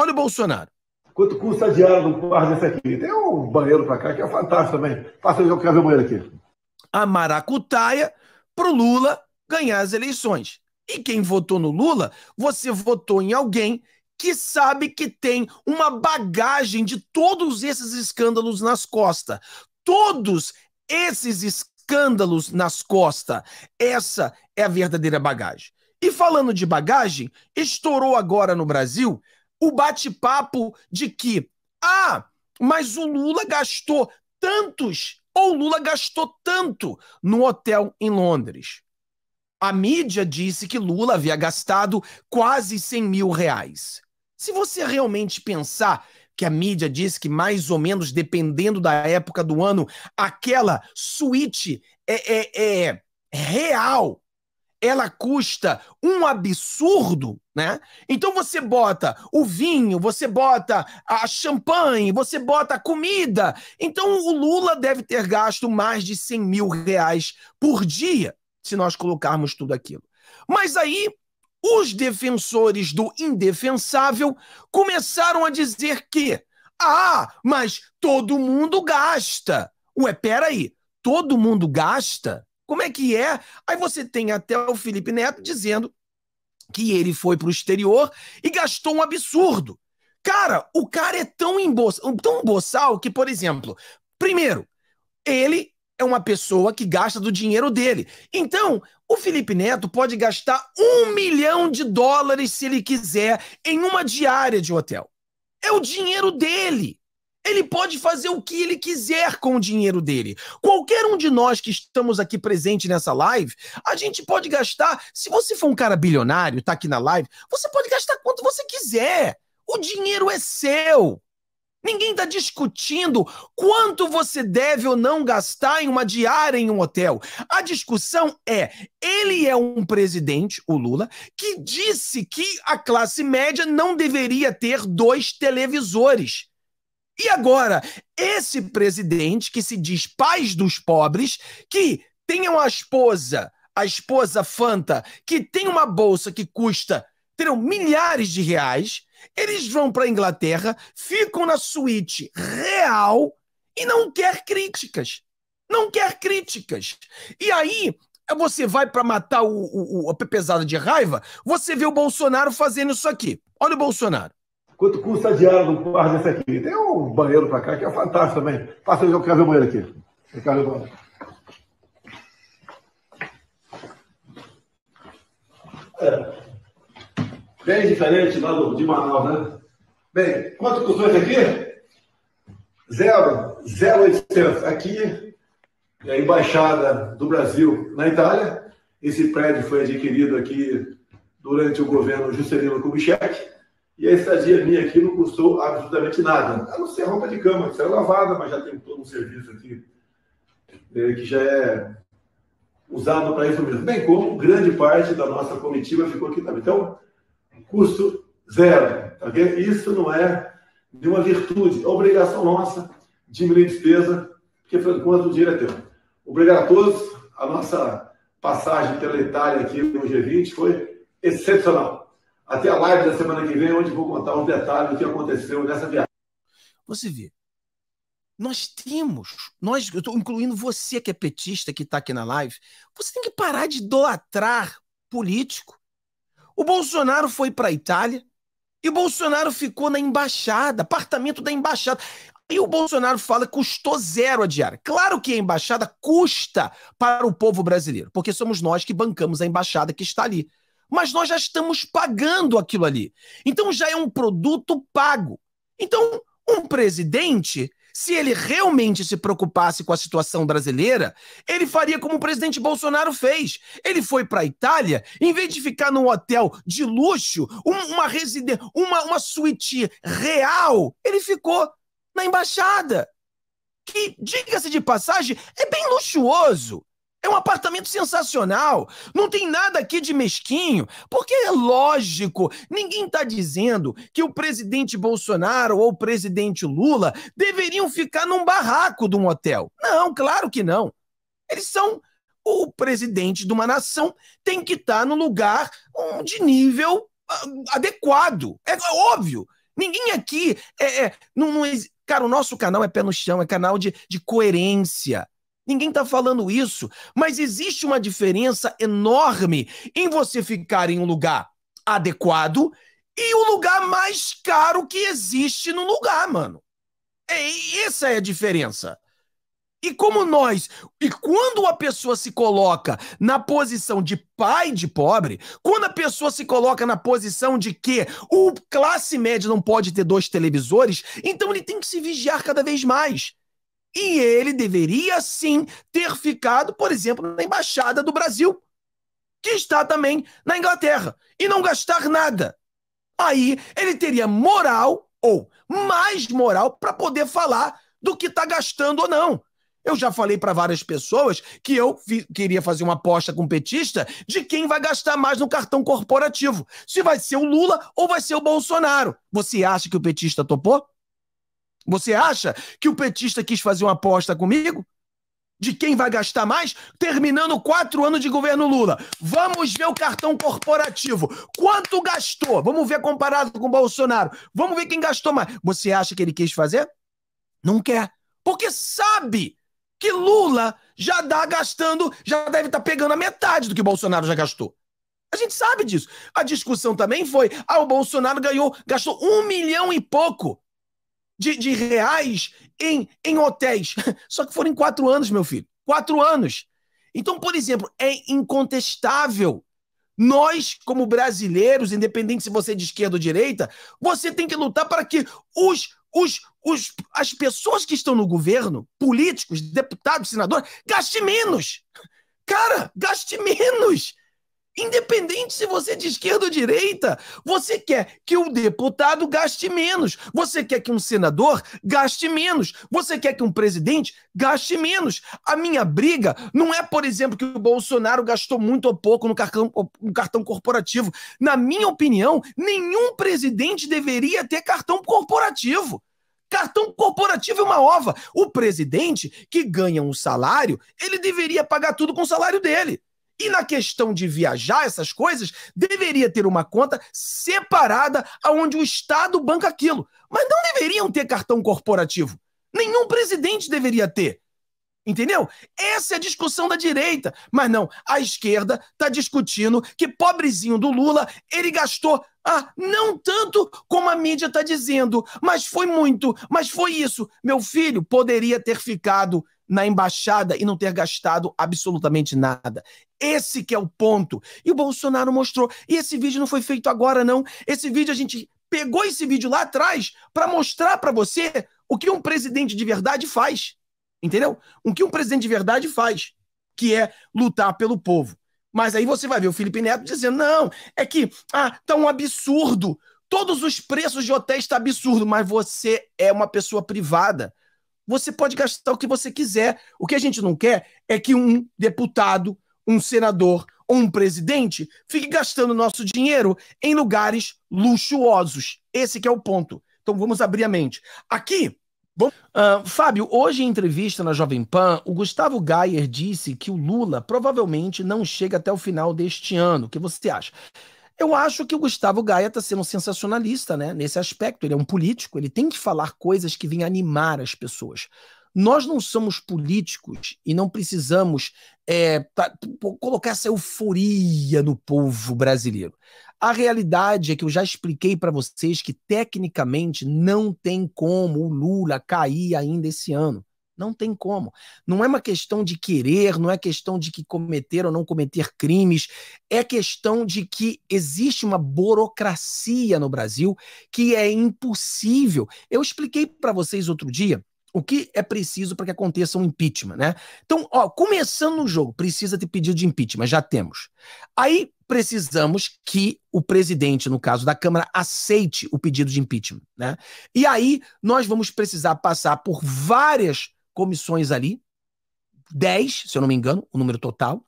Olha o Bolsonaro. Quanto custa a diária do quarto desse aqui? Tem um banheiro para cá que é fantástico também. Passa aí, eu quero ver o banheiro aqui. A maracutaia pro Lula ganhar as eleições. E quem votou no Lula, você votou em alguém que sabe que tem uma bagagem de todos esses escândalos nas costas. Todos esses escândalos nas costas. Essa é a verdadeira bagagem. E falando de bagagem, estourou agora no Brasil o bate-papo de que, ah, mas o Lula gastou tantos, ou o Lula gastou tanto no hotel em Londres. A mídia disse que Lula havia gastado quase 100 mil reais. Se você realmente pensar que a mídia disse que mais ou menos, dependendo da época do ano, aquela suíte é, é, é real ela custa um absurdo, né? Então você bota o vinho, você bota a champanhe, você bota a comida. Então o Lula deve ter gasto mais de 100 mil reais por dia, se nós colocarmos tudo aquilo. Mas aí os defensores do indefensável começaram a dizer que, ah, mas todo mundo gasta. Ué, peraí, todo mundo gasta? como é que é? Aí você tem até o Felipe Neto dizendo que ele foi para o exterior e gastou um absurdo. Cara, o cara é tão, emboça, tão boçal que, por exemplo, primeiro, ele é uma pessoa que gasta do dinheiro dele. Então, o Felipe Neto pode gastar um milhão de dólares se ele quiser em uma diária de hotel. É o dinheiro dele. Ele pode fazer o que ele quiser com o dinheiro dele. Qualquer um de nós que estamos aqui presente nessa live, a gente pode gastar. Se você for um cara bilionário, tá aqui na live, você pode gastar quanto você quiser. O dinheiro é seu. Ninguém está discutindo quanto você deve ou não gastar em uma diária em um hotel. A discussão é: ele é um presidente, o Lula, que disse que a classe média não deveria ter dois televisores. E agora, esse presidente que se diz pais dos pobres, que tem uma esposa, a esposa Fanta, que tem uma bolsa que custa terão milhares de reais, eles vão para a Inglaterra, ficam na suíte real e não quer críticas. Não quer críticas. E aí, você vai para matar o, o, o, a pesada de raiva, você vê o Bolsonaro fazendo isso aqui. Olha o Bolsonaro. Quanto custa a diária de um quarto desse aqui? Tem um banheiro para cá que é fantástico também. Passa eu quero ver o banheiro aqui. Eu quero ver o banheiro. É. Bem diferente lá né, do, de Manaus, né? Bem, quanto custou esse aqui? Zero, 0,800. Aqui, é a Embaixada do Brasil na Itália. Esse prédio foi adquirido aqui durante o governo Juscelino Kubitschek. E a estadia minha aqui não custou absolutamente nada. A não ser roupa de cama, que será lavada, mas já tem todo um serviço aqui é, que já é usado para isso mesmo. Bem como grande parte da nossa comitiva ficou aqui também. Então, custo zero. Tá Isso não é nenhuma virtude, é obrigação nossa diminuir despesa, porque foi quanto o dinheiro é teu. Obrigado a todos. A nossa passagem pela Itália aqui no G20 foi excepcional até a live da semana que vem, onde vou contar os detalhes do que aconteceu nessa viagem. Você vê, nós temos, nós, eu estou incluindo você que é petista, que está aqui na live, você tem que parar de idolatrar político. O Bolsonaro foi para a Itália e o Bolsonaro ficou na embaixada, apartamento da embaixada. E o Bolsonaro fala que custou zero a diária. Claro que a embaixada custa para o povo brasileiro, porque somos nós que bancamos a embaixada que está ali mas nós já estamos pagando aquilo ali. Então já é um produto pago. Então, um presidente, se ele realmente se preocupasse com a situação brasileira, ele faria como o presidente Bolsonaro fez. Ele foi para a Itália, em vez de ficar num hotel de luxo, uma residência, uma, uma suíte real, ele ficou na embaixada. Que, diga-se de passagem, é bem luxuoso. É um apartamento sensacional. Não tem nada aqui de mesquinho, porque é lógico. Ninguém está dizendo que o presidente Bolsonaro ou o presidente Lula deveriam ficar num barraco de um hotel. Não, claro que não. Eles são o presidente de uma nação, tem que estar tá no lugar hum, de nível ah, adequado. É óbvio. Ninguém aqui é, é não, não, cara, o nosso canal é pé no chão, é canal de, de coerência. Ninguém está falando isso. Mas existe uma diferença enorme em você ficar em um lugar adequado e o um lugar mais caro que existe no lugar, mano. É, essa é a diferença. E como nós, e quando a pessoa se coloca na posição de pai de pobre, quando a pessoa se coloca na posição de que o classe média não pode ter dois televisores, então ele tem que se vigiar cada vez mais. E ele deveria sim ter ficado, por exemplo, na embaixada do Brasil, que está também na Inglaterra, e não gastar nada. Aí ele teria moral ou mais moral para poder falar do que está gastando ou não. Eu já falei para várias pessoas que eu queria fazer uma aposta com o petista de quem vai gastar mais no cartão corporativo. Se vai ser o Lula ou vai ser o Bolsonaro. Você acha que o petista topou? Você acha que o petista quis fazer uma aposta comigo? De quem vai gastar mais? Terminando quatro anos de governo Lula. Vamos ver o cartão corporativo. Quanto gastou? Vamos ver comparado com o Bolsonaro. Vamos ver quem gastou mais. Você acha que ele quis fazer? Não quer. Porque sabe que Lula já dá gastando, já deve estar tá pegando a metade do que o Bolsonaro já gastou. A gente sabe disso. A discussão também foi: ah, o Bolsonaro ganhou, gastou um milhão e pouco de, de reais em, em hotéis. Só que foram em quatro anos, meu filho. Quatro anos. Então, por exemplo, é incontestável. Nós, como brasileiros, independente se você é de esquerda ou direita, você tem que lutar para que os, os, os, as pessoas que estão no governo, políticos, deputados, senadores, gastem menos. Cara, gaste menos. Independente se você é de esquerda ou direita, você quer que um deputado gaste menos, você quer que um senador gaste menos, você quer que um presidente gaste menos. A minha briga não é, por exemplo, que o Bolsonaro gastou muito ou pouco no cartão, no cartão corporativo. Na minha opinião, nenhum presidente deveria ter cartão corporativo. Cartão corporativo é uma ova. O presidente que ganha um salário, ele deveria pagar tudo com o salário dele. E na questão de viajar, essas coisas, deveria ter uma conta separada aonde o Estado banca aquilo. Mas não deveriam ter cartão corporativo. Nenhum presidente deveria ter. Entendeu? Essa é a discussão da direita. Mas não, a esquerda está discutindo que pobrezinho do Lula, ele gastou ah, não tanto como a mídia está dizendo, mas foi muito, mas foi isso. Meu filho poderia ter ficado na embaixada e não ter gastado absolutamente nada. Esse que é o ponto. E o Bolsonaro mostrou. E esse vídeo não foi feito agora, não. Esse vídeo a gente pegou esse vídeo lá atrás para mostrar para você o que um presidente de verdade faz. Entendeu? O que um presidente de verdade faz, que é lutar pelo povo. Mas aí você vai ver o Felipe Neto dizendo: não, é que ah, tá um absurdo. Todos os preços de hotéis estão tá absurdo, mas você é uma pessoa privada você pode gastar o que você quiser. O que a gente não quer é que um deputado, um senador ou um presidente fique gastando nosso dinheiro em lugares luxuosos. Esse é o ponto. Então vamos abrir a mente. Aqui, vamos... uh, Fábio, hoje em entrevista na Jovem Pan, o Gustavo Gayer disse que o Lula provavelmente não chega até o final deste ano. O que você acha? Eu acho que o Gustavo Gaia está sendo sensacionalista, né? Nesse aspecto, ele é um político, ele tem que falar coisas que vêm animar as pessoas. Nós não somos políticos e não precisamos é, tá, colocar essa euforia no povo brasileiro. A realidade é que eu já expliquei para vocês que, tecnicamente, não tem como o Lula cair ainda esse ano. Não tem como. Não é uma questão de querer, não é questão de que cometer ou não cometer crimes, é questão de que existe uma burocracia no Brasil que é impossível. Eu expliquei para vocês outro dia o que é preciso para que aconteça um impeachment, né? Então, ó, começando o jogo, precisa ter pedido de impeachment, já temos. Aí precisamos que o presidente, no caso da Câmara, aceite o pedido de impeachment, né? E aí nós vamos precisar passar por várias comissões ali, 10, se eu não me engano, o número total.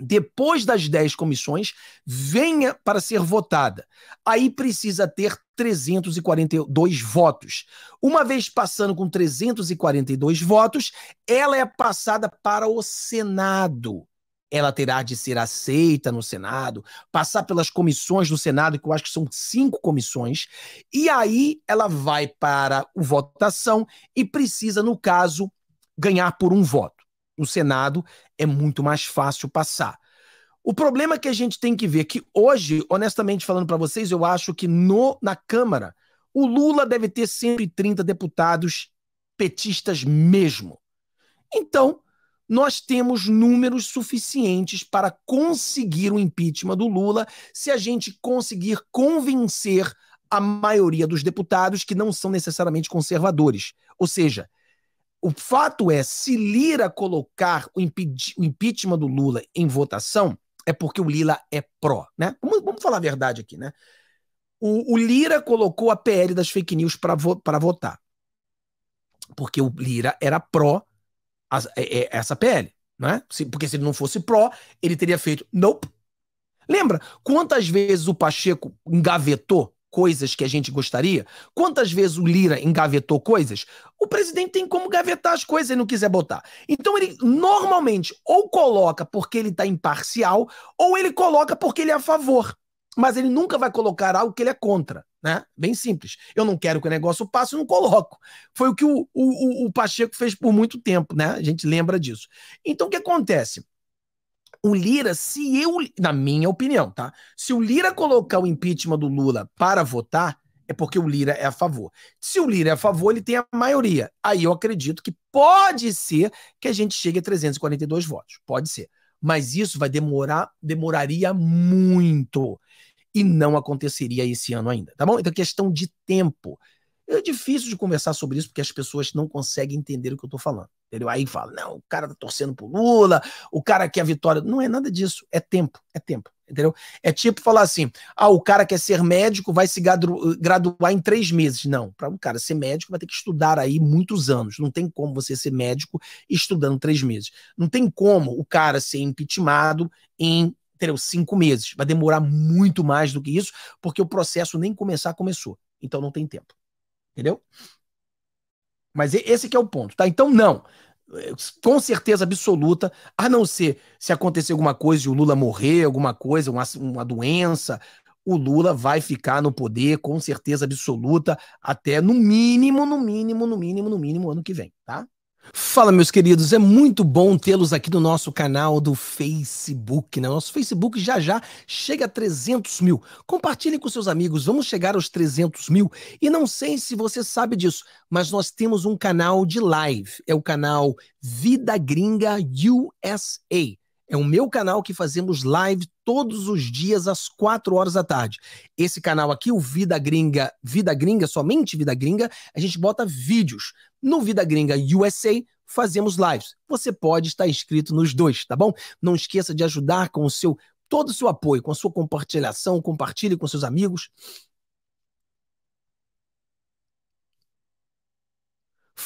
Depois das 10 comissões, venha para ser votada. Aí precisa ter 342 votos. Uma vez passando com 342 votos, ela é passada para o Senado ela terá de ser aceita no Senado, passar pelas comissões do Senado, que eu acho que são cinco comissões, e aí ela vai para a votação e precisa, no caso, ganhar por um voto. No Senado é muito mais fácil passar. O problema que a gente tem que ver é que hoje, honestamente falando para vocês, eu acho que no na Câmara o Lula deve ter 130 deputados petistas mesmo. Então, nós temos números suficientes para conseguir o impeachment do Lula se a gente conseguir convencer a maioria dos deputados que não são necessariamente conservadores. Ou seja, o fato é, se Lira colocar o, o impeachment do Lula em votação, é porque o Lila é pró, né? Vamos, vamos falar a verdade aqui, né? O, o, Lira colocou a PL das fake news para vo votar. Porque o Lira era pró as, é, é essa PL, né? Se, porque se ele não fosse pró, ele teria feito nope. Lembra quantas vezes o Pacheco engavetou coisas que a gente gostaria? Quantas vezes o Lira engavetou coisas? O presidente tem como gavetar as coisas e não quiser botar. Então ele normalmente ou coloca porque ele está imparcial ou ele coloca porque ele é a favor mas ele nunca vai colocar algo que ele é contra, né? Bem simples. Eu não quero que o negócio passe, eu não coloco. Foi o que o, o, o Pacheco fez por muito tempo, né? A gente lembra disso. Então, o que acontece? O Lira, se eu, na minha opinião, tá? Se o Lira colocar o impeachment do Lula para votar, é porque o Lira é a favor. Se o Lira é a favor, ele tem a maioria. Aí eu acredito que pode ser que a gente chegue a 342 votos. Pode ser. Mas isso vai demorar, demoraria muito e não aconteceria esse ano ainda, tá bom? Então, questão de tempo. É difícil de conversar sobre isso porque as pessoas não conseguem entender o que eu tô falando. Entendeu? Aí fala, não, o cara tá torcendo pro Lula, o cara quer a vitória. Não é nada disso, é tempo, é tempo. Entendeu? É tipo falar assim: ah, o cara quer ser médico, vai se graduar em três meses. Não, para um cara ser médico, vai ter que estudar aí muitos anos. Não tem como você ser médico estudando três meses. Não tem como o cara ser impeachmentado em terão cinco meses. Vai demorar muito mais do que isso, porque o processo nem começar começou. Então não tem tempo. Entendeu? Mas esse é o ponto, tá? Então não. Com certeza absoluta, a não ser se acontecer alguma coisa e o Lula morrer, alguma coisa, uma, uma doença, o Lula vai ficar no poder com certeza absoluta até no mínimo, no mínimo, no mínimo, no mínimo ano que vem, tá? Fala, meus queridos, é muito bom tê-los aqui no nosso canal do Facebook. Né? Nosso Facebook já já chega a 300 mil. Compartilhem com seus amigos, vamos chegar aos 300 mil. E não sei se você sabe disso, mas nós temos um canal de live. É o canal Vida Gringa USA. É o meu canal que fazemos live todos os dias às 4 horas da tarde. Esse canal aqui, o Vida Gringa, Vida Gringa, somente Vida Gringa, a gente bota vídeos. No Vida Gringa USA, fazemos lives. Você pode estar inscrito nos dois, tá bom? Não esqueça de ajudar com o seu todo o seu apoio, com a sua compartilhação, compartilhe com seus amigos.